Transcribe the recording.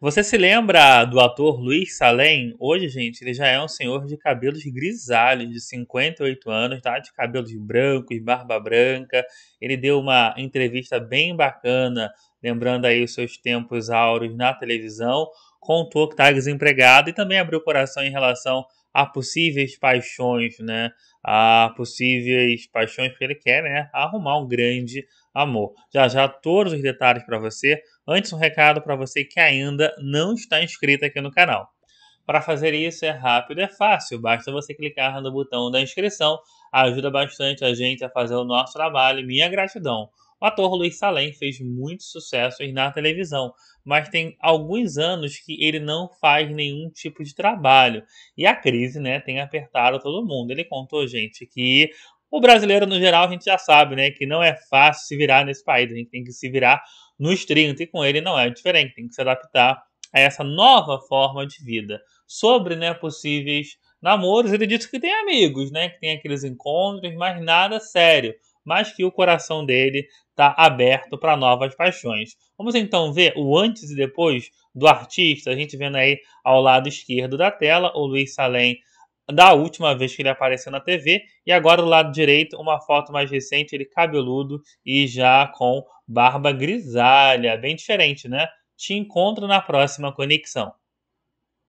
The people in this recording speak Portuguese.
Você se lembra do ator Luiz Salem? Hoje, gente, ele já é um senhor de cabelos grisalhos, de 58 anos, tá? De cabelos brancos, barba branca. Ele deu uma entrevista bem bacana, lembrando aí os seus tempos áureos na televisão. Contou que está desempregado e também abriu o coração em relação a possíveis paixões, né? A possíveis paixões, que ele quer né, arrumar um grande amor. Já já todos os detalhes para você. Antes, um recado para você que ainda não está inscrito aqui no canal. Para fazer isso é rápido, é fácil, basta você clicar no botão da inscrição, ajuda bastante a gente a fazer o nosso trabalho. Minha gratidão. O ator Luiz Salem fez muitos sucessos na televisão, mas tem alguns anos que ele não faz nenhum tipo de trabalho. E a crise, né, tem apertado todo mundo. Ele contou, gente, que o brasileiro, no geral, a gente já sabe, né, que não é fácil se virar nesse país. A gente tem que se virar nos 30 e com ele não é diferente. Tem que se adaptar a essa nova forma de vida. Sobre, né, possíveis namoros, ele disse que tem amigos, né, que tem aqueles encontros, mas nada sério mas que o coração dele está aberto para novas paixões. Vamos então ver o antes e depois do artista. A gente vendo aí ao lado esquerdo da tela o Luiz Salem da última vez que ele apareceu na TV e agora do lado direito uma foto mais recente ele cabeludo e já com barba grisalha, bem diferente, né? Te encontro na próxima conexão.